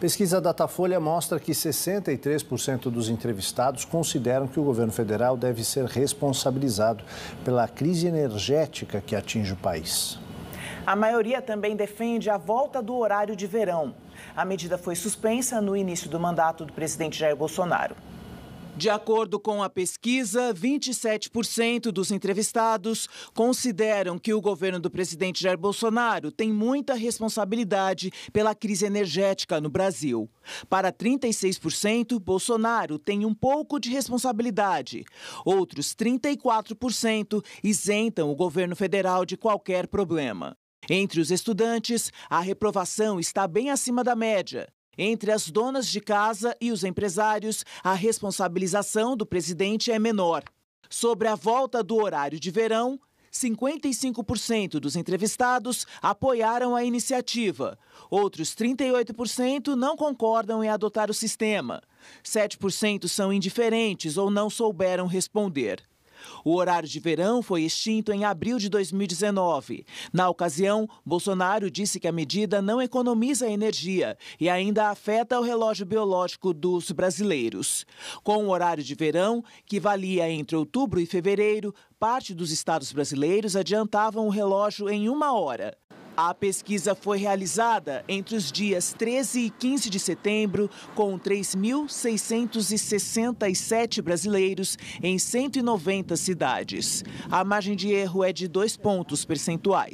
Pesquisa Datafolha mostra que 63% dos entrevistados consideram que o governo federal deve ser responsabilizado pela crise energética que atinge o país. A maioria também defende a volta do horário de verão. A medida foi suspensa no início do mandato do presidente Jair Bolsonaro. De acordo com a pesquisa, 27% dos entrevistados consideram que o governo do presidente Jair Bolsonaro tem muita responsabilidade pela crise energética no Brasil. Para 36%, Bolsonaro tem um pouco de responsabilidade. Outros 34% isentam o governo federal de qualquer problema. Entre os estudantes, a reprovação está bem acima da média. Entre as donas de casa e os empresários, a responsabilização do presidente é menor. Sobre a volta do horário de verão, 55% dos entrevistados apoiaram a iniciativa. Outros 38% não concordam em adotar o sistema. 7% são indiferentes ou não souberam responder. O horário de verão foi extinto em abril de 2019. Na ocasião, Bolsonaro disse que a medida não economiza energia e ainda afeta o relógio biológico dos brasileiros. Com o horário de verão, que valia entre outubro e fevereiro, parte dos estados brasileiros adiantavam o relógio em uma hora. A pesquisa foi realizada entre os dias 13 e 15 de setembro, com 3.667 brasileiros em 190 cidades. A margem de erro é de dois pontos percentuais.